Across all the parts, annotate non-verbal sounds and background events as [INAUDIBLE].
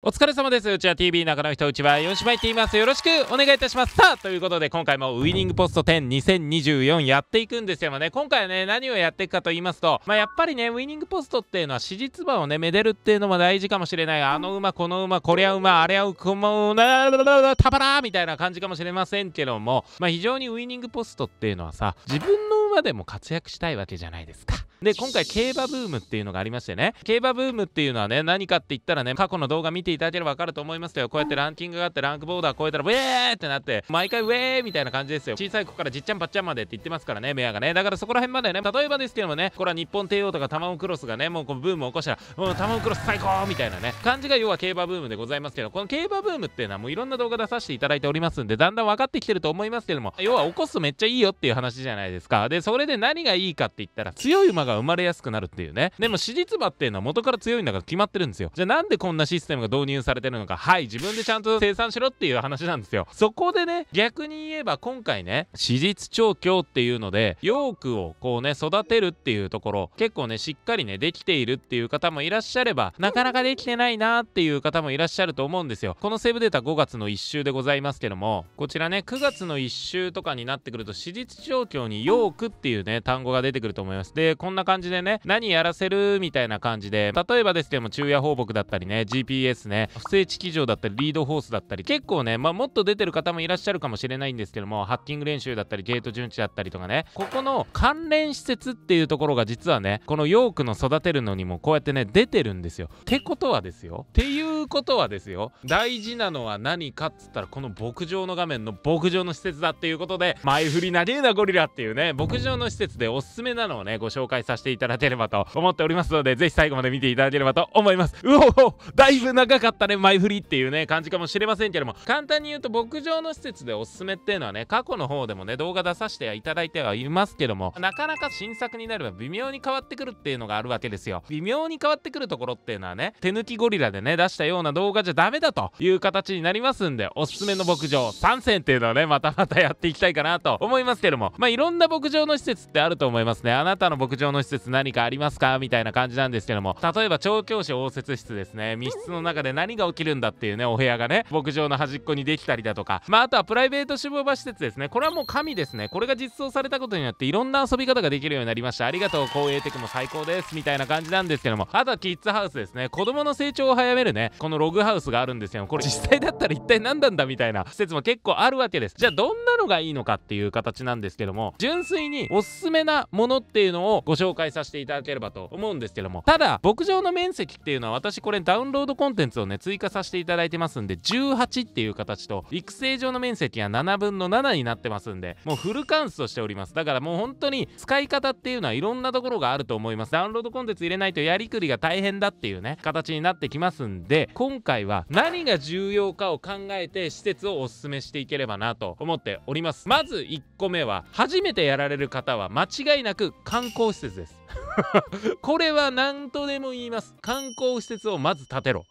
お疲れ様です。うちは TV 中の人、うちは4姉妹って言います。よろしくお願いいたします。さあ、ということで今回もウィニングポスト10 2024やっていくんですよね。今回はね、何をやっていくかと言いますと、まあ、やっぱりね、ウィニングポストっていうのは、史実馬をね、めでるっていうのも大事かもしれない。あの馬、この馬、こりゃ馬、あれはこもう、ならたばらみたいな感じかもしれませんけども、まあ、非常にウィニングポストっていうのはさ、自分のでも活躍したいわけじゃないですか。で今回競馬ブームっていうのがありましてね競馬ブームっていうのはね何かって言ったらね過去の動画見ていただければ分かると思いますよこうやってランキングがあってランクボーダー超えたらウェーってなって毎回ウェーみたいな感じですよ小さい子からじっちゃんばっちゃんまでって言ってますからねメアがねだからそこら辺までね例えばですけどもねこれは日本帝王とか卵クロスがねもうこうブームを起こしたらもう卵クロス最高みたいなね感じが要は競馬ブームでございますけどこの競馬ブームっていうのはもういろんな動画出させていただいておりますんでだんだん分かってきてると思いますけども要は起こすとめっちゃいいよっていう話じゃないですかでそれで何がいいかって言ったら強い馬が生まれやすくなるっていうねでも史実馬っていうのは元から強いんだから決まってるんですよじゃあなんでこんなシステムが導入されてるのかはい自分でちゃんと生産しろっていう話なんですよそこでね逆に言えば今回ね史実調教っていうのでヨークをこうね育てるっていうところ結構ねしっかりねできているっていう方もいらっしゃればなかなかできてないなっていう方もいらっしゃると思うんですよこのセーブデータ5月の1週でございますけどもこちらね9月の1週とかになってくると史実調教にヨークっていうね、単語が出てくると思います。で、こんな感じでね、何やらせるみたいな感じで、例えばですけども、昼夜放牧だったりね、GPS ね、不正地機場だったり、リードホースだったり、結構ね、まあ、もっと出てる方もいらっしゃるかもしれないんですけども、ハッキング練習だったり、ゲート順地だったりとかね、ここの関連施設っていうところが実はね、このヨークの育てるのにもこうやってね、出てるんですよ。ってことはですよ。っていうことはですよ。大事なのは何かっつったら、この牧場の画面の牧場の施設だっていうことで、前振りなげえなゴリラっていうね、牧場の施設でおすすめなのをねご紹介させていただければと思っておりますのでぜひ最後まで見ていただければと思いますうおだいぶ長かったね前振りっていうね感じかもしれませんけども簡単に言うと牧場の施設でおすすめっていうのはね過去の方でもね動画出させていただいてはいますけどもなかなか新作になれば微妙に変わってくるっていうのがあるわけですよ微妙に変わってくるところっていうのはね手抜きゴリラでね出したような動画じゃダメだという形になりますんでおすすめの牧場3選っていうのをねまたまたやっていきたいかなと思いますけどもまあいろんな牧場の施設ってあると思いますねあなたの牧場の施設何かありますかみたいな感じなんですけども例えば調教師応接室ですね密室の中で何が起きるんだっていうねお部屋がね牧場の端っこにできたりだとかまああとはプライベート志望場施設ですねこれはもう神ですねこれが実装されたことによっていろんな遊び方ができるようになりましたありがとう光栄テクも最高ですみたいな感じなんですけどもあとはキッズハウスですね子供の成長を早めるねこのログハウスがあるんですよこれ実際だったら一体何なんだみたいな施設も結構あるわけですじゃあどんなのがいいのかっていう形なんですけども純粋ににおすすめなものっていうのをご紹介させていただければと思うんですけどもただ牧場の面積っていうのは私これダウンロードコンテンツをね追加させていただいてますんで18っていう形と育成上の面積が7分の7になってますんでもうフルカウントしておりますだからもう本当に使い方っていうのはいろんなところがあると思いますダウンロードコンテンツ入れないとやりくりが大変だっていうね形になってきますんで今回は何が重要かを考えて施設をおすすめしていければなと思っておりますまず1個目は初めてやられる方は間違いなく観光施設です [LAUGHS] これは何とでも言います観光施設をまず建てろ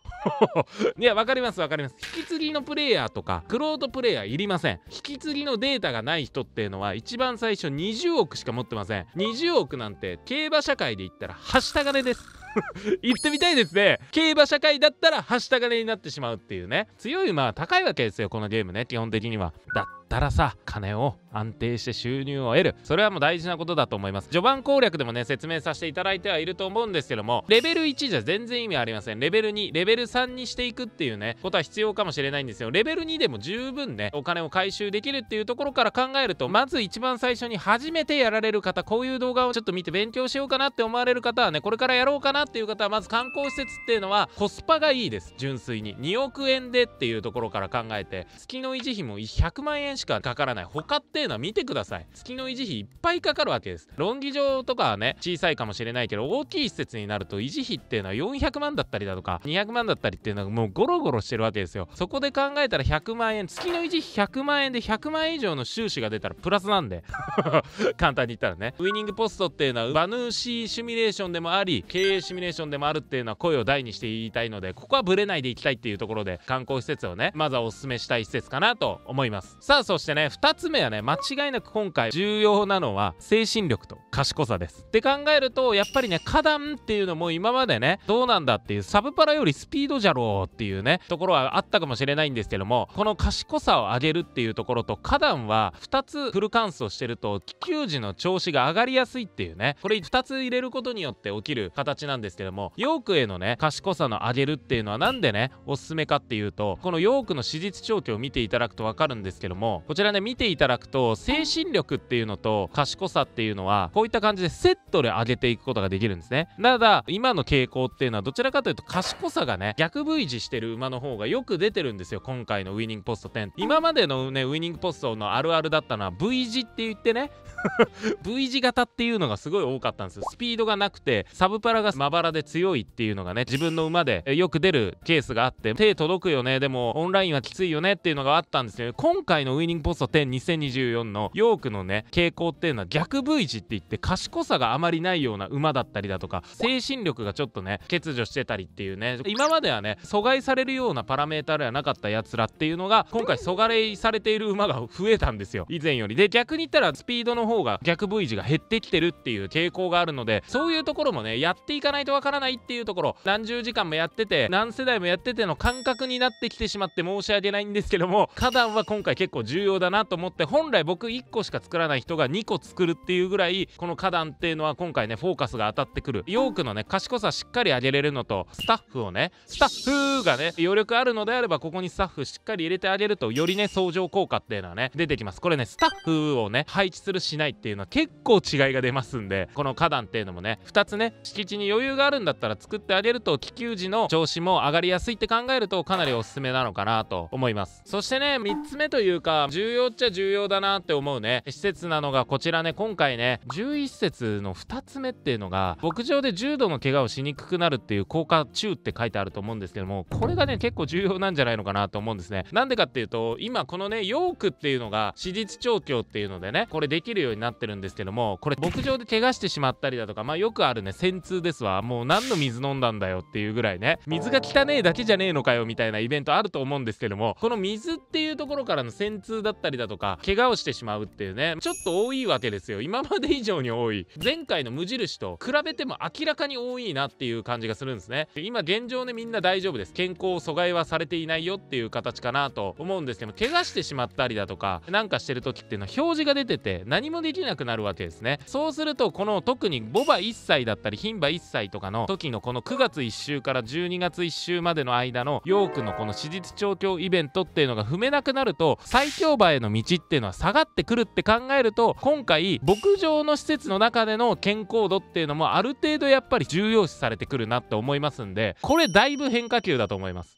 [LAUGHS] いや分かります分かります引き継ぎのプレイヤーとかクロードプレイヤーいりません引き継ぎのデータがない人っていうのは一番最初20億しか持ってません20億なんて競馬社会で言ったらはした金です [LAUGHS] 行ってみたいですね競馬社会だったらはした金になってしまうっていうね強い馬は高いわけですよこのゲームね基本的にはだったらさ金を安定して収入を得るそれはもう大事なことだと思います序盤攻略でもね説明させていただいてはいると思うんですけどもレベル1じゃ全然意味ありませんレベル2レベル3にしていくっていうねことは必要かもしれないんですよレベル2でも十分ねお金を回収できるっていうところから考えるとまず一番最初に初めてやられる方こういう動画をちょっと見て勉強しようかなって思われる方はねこれからやろうかなっていう方はまず観光施設っていうのはコスパがいいです純粋に2億円でっていうところから考えて月の維持費も100万円しかかからない他っていうのは見てください月の維持費いっぱいかかるわけです論議場とかはね小さいかもしれないけど大きい施設になると維持費っていうのは400万だったりだとか200万だったりっていうのがもうゴロゴロしてるわけですよそこで考えたら100万円月の維持費100万円で100万円以上の収支が出たらプラスなんで [LAUGHS] 簡単に言ったらねウイニングポストっていうのはバヌーシミュレーションでもあり経営シミュレーションでもあるっていうのは声を大にして言いたいのでここはブレないでいきたいっていうところで観光施設をねまずはおすすめしたい施設かなと思いますさあそしてね2つ目はね間違いなく今回重要なのは精神力と賢さですって考えるとやっぱりね花壇っていうのも今までねどうなんだっていうサブパラよりスピードじゃろうっていうねところはあったかもしれないんですけどもこの賢さを上げるっていうところと花壇は2つフルカスをしてると気球時の調子が上がりやすいっていうねこれ2つ入れることによって起きる形なんですけどもヨークへのね賢さの上げるっていうのは何でねおすすめかっていうとこのヨークの史実長期を見ていただくと分かるんですけどもこちらね見ていただくと精神力っていうのと賢さっていうのはこういった感じでセットで上げていくことができるんですねただ今の傾向っていうのはどちらかというと賢さがね逆 V 字してる馬の方がよく出てるんですよ今回のウィニングポスト10今までのねウィニングポストのあるあるだったのは V 字って言ってね [LAUGHS] V 字型っていうのがすごい多かったんですよスピードがなくてサブパラがまばらで強いっていうのがね自分の馬でよく出るケースがあって手届くよねでもオンラインはきついよねっていうのがあったんですけど今回のウィイニングポスト10、2024のヨークのね、傾向っていうのは逆 V 字って言って、賢さがあまりないような馬だったりだとか、精神力がちょっとね、欠如してたりっていうね、今まではね、阻害されるようなパラメータではなかったやつらっていうのが、今回阻害されている馬が増えたんですよ、以前より。で、逆に言ったら、スピードの方が逆 V 字が減ってきてるっていう傾向があるので、そういうところもね、やっていかないとわからないっていうところ、何十時間もやってて、何世代もやってての感覚になってきてしまって申し訳ないんですけども、花壇は今回結構重重要だなと思って本来僕1個しか作らない人が2個作るっていうぐらいこの花壇っていうのは今回ねフォーカスが当たってくるヨークのね賢さしっかり上げれるのとスタッフをねスタッフがね余力あるのであればここにスタッフしっかり入れてあげるとよりね相乗効果っていうのはね出てきますこれねスタッフをね配置するしないっていうのは結構違いが出ますんでこの花壇っていうのもね2つね敷地に余裕があるんだったら作ってあげると気球時の調子も上がりやすいって考えるとかなりおすすめなのかなと思いますそしてね3つ目というか重要っちゃ重要だなって思うね施設なのがこちらね今回ね11節の2つ目っていうのが牧場で重度の怪我をしにくくなるっていう効果中って書いてあると思うんですけどもこれがね結構重要なんじゃないのかなと思うんですねなんでかっていうと今このねヨークっていうのが私立調教っていうのでねこれできるようになってるんですけどもこれ牧場で怪我してしまったりだとかまあよくあるね戦痛ですわもう何の水飲んだんだよっていうぐらいね水が汚えだけじゃねえのかよみたいなイベントあると思うんですけどもこの水っていうところからの戦痛痛だったりだとか怪我をしてしまうっていうねちょっと多いわけですよ今まで以上に多い前回の無印と比べても明らかに多いなっていう感じがするんですね今現状ねみんな大丈夫です健康を阻害はされていないよっていう形かなと思うんですけど怪我してしまったりだとかなんかしてる時っていうのは表示が出てて何もできなくなるわけですねそうするとこの特にボバ1歳だったり牝馬1歳とかの時のこの9月1週から12月1週までの間のヨークのこの手術調教イベントっていうのが踏めなくなると最競馬への道っていうのは下がってくるって考えると今回牧場の施設の中での健康度っていうのもある程度やっぱり重要視されてくるなって思いますんでこれだいぶ変化球だと思います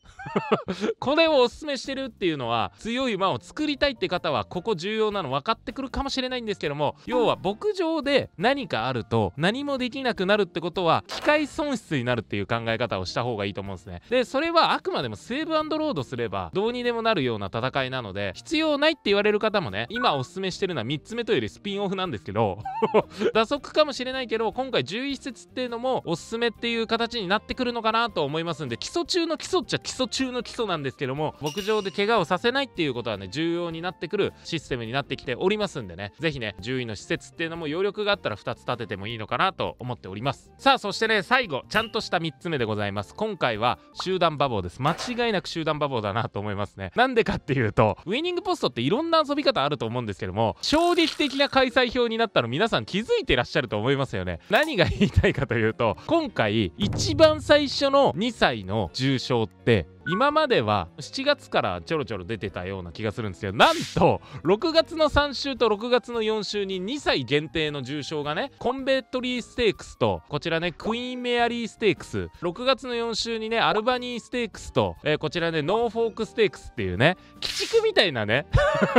[LAUGHS] これをおすすめしてるっていうのは強い馬を作りたいって方はここ重要なの分かってくるかもしれないんですけども要は牧場で何かあると何もできなくなるってことは機械損失になるっていう考え方をした方がいいと思うんですねでそれはあくまでもセーブロードすればどうにでもなるような戦いなので必要要ないって言われる方もね今おすすめしてるのは3つ目というよりスピンオフなんですけど [LAUGHS] 打足かもしれないけど今回11節っていうのもおすすめっていう形になってくるのかなと思いますんで基礎中の基礎っちゃ基礎中の基礎なんですけども牧場で怪我をさせないっていうことはね重要になってくるシステムになってきておりますんでね是非ね獣医の施設っていうのも余力があったら2つ立ててもいいのかなと思っておりますさあそしてね最後ちゃんとした3つ目でございます今回は集団馬房です間違いなく集団馬房だなと思いますねなんでかっていうとウィニングポスストっていろんな遊び方あると思うんですけども衝撃的な開催表になったの皆さん気づいてらっしゃると思いますよね何が言いたいかというと今回一番最初の2歳の重傷って今までは7月からちょろちょろ出てたような気がするんですけどなんと6月の3週と6月の4週に2歳限定の重賞がねコンベトリーステークスとこちらねクイーンメアリーステークス6月の4週にねアルバニーステークスと、えー、こちらねノーフォークステークスっていうね鬼畜みたいなね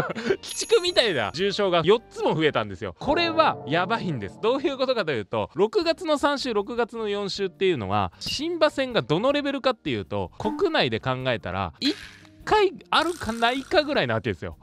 [LAUGHS] 鬼畜みたいな重賞が4つも増えたんですよこれはやばいんですどういうことかというと6月の3週6月の4週っていうのは新馬戦がどのレベルかっていうと国内で考えたら回あるかないかぐらいなわけですよ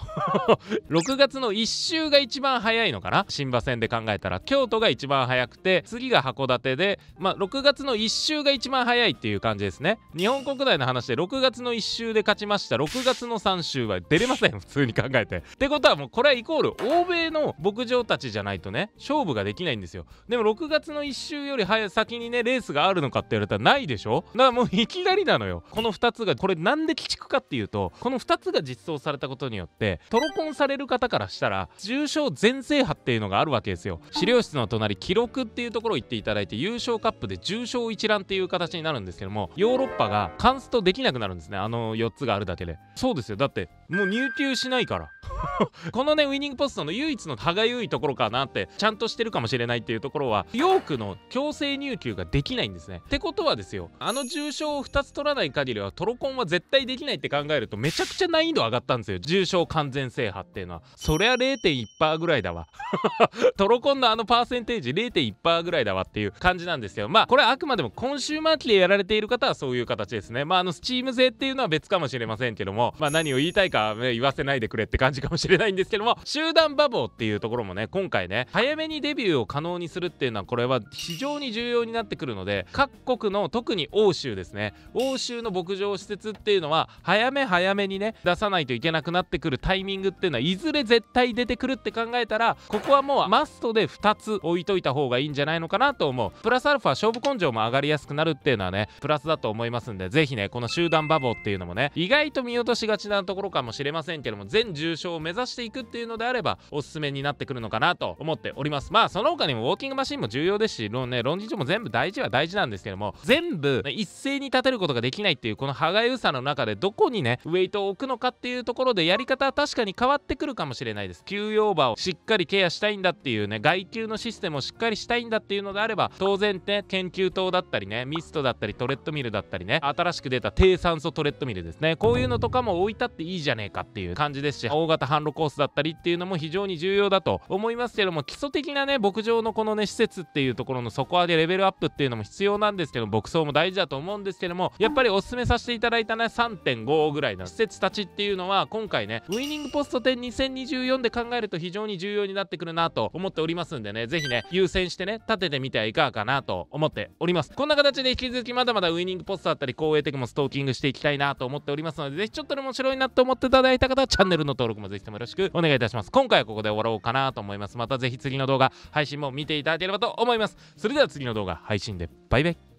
6 [LAUGHS] 月の1週が一番早いのかな新馬戦で考えたら京都が一番早くて次が函館でまあ6月の1週が一番早いっていう感じですね日本国内の話で6月の1週で勝ちました6月の3週は出れません [LAUGHS] 普通に考えてってことはもうこれはイコール欧米の牧場たちじゃないとね勝負ができないんですよでも6月の1週より早先にねレースがあるのかって言われたらないでしょだからもういきなりなのよこの2つがこれなんで鬼畜かっていうとこの2つが実装されたことによってトロコンされる方からしたら重賞全制覇っていうのがあるわけですよ資料室の隣記録っていうところを言っていただいて優勝カップで重賞一覧っていう形になるんですけどもヨーロッパがカンストできなくなるんですねあの4つがあるだけでそうですよだってもう入球しないから [LAUGHS] このねウイニングポストの唯一の歯がゆいところかなってちゃんとしてるかもしれないっていうところはヨークの強制入球ができないんですねってことはですよあの重賞を2つ取らない限りはトロコンは絶対できないって考えるとめちゃくちゃ難易度上がったんですよ重賞完全制覇っていうのはそりゃ0.1%ぐらいだわ [LAUGHS] トロコンのあのパーセンテージ0.1%ぐらいだわっていう感じなんですよまあこれはあくまでもコンシューマー期でやられている方はそういう形ですねまああのスチーム勢っていうのは別かもしれませんけどもまあ何を言いたいかか言わせないでくれって感じかもしれないんですけども [LAUGHS] 集団バボーっていうところもね今回ね早めにデビューを可能にするっていうのはこれは非常に重要になってくるので各国の特に欧州ですね欧州の牧場施設っていうのは早め早めにね出さないといけなくなってくるタイミングっていうのはいずれ絶対出てくるって考えたらここはもうマストで2つ置いといた方がいいんじゃないのかなと思うプラスアルファ勝負根性も上がりやすくなるっていうのはねプラスだと思いますんで是非ねこの集団バボーっていうのもね意外と見落としがちなところかももしれませんけども全重賞を目指していくっていうのであればおすすめになってくるのかなと思っておりますまあその他にもウォーキングマシンも重要ですしね論理上も全部大事は大事なんですけども全部、一斉に立てることができないっていうこの歯がゆさの中でどこにねウェイトを置くのかっていうところでやり方は確かに変わってくるかもしれないです休養場をしっかりケアしたいんだっていうね外球のシステムをしっかりしたいんだっていうのであれば当然ね研究棟だったりねミストだったりトレッドミルだったりね新しく出た低酸素トレッドミルですねこういうのとかも置いたっていいじゃねえかっていう感じですし大型販路コースだったりっていうのも非常に重要だと思いますけども基礎的なね牧場のこのね施設っていうところの底上げレベルアップっていうのも必要なんですけど牧草も大事だと思うんですけどもやっぱりおすすめさせていただいたね3.5ぐらいの施設たちっていうのは今回ねウイニングポスト10 2024で考えると非常に重要になってくるなと思っておりますんでね是非ね優先してね立ててみてはいかがかなと思っておりますこんな形で引き続きまだまだウイニングポストだったり公営テクもストーキングしていきたいなと思っておりますので是非ちょっとでも面白いなと思ってていただいた方はチャンネルの登録もぜひともよろしくお願いいたします今回はここで終わろうかなと思いますまたぜひ次の動画配信も見ていただければと思いますそれでは次の動画配信でバイバイ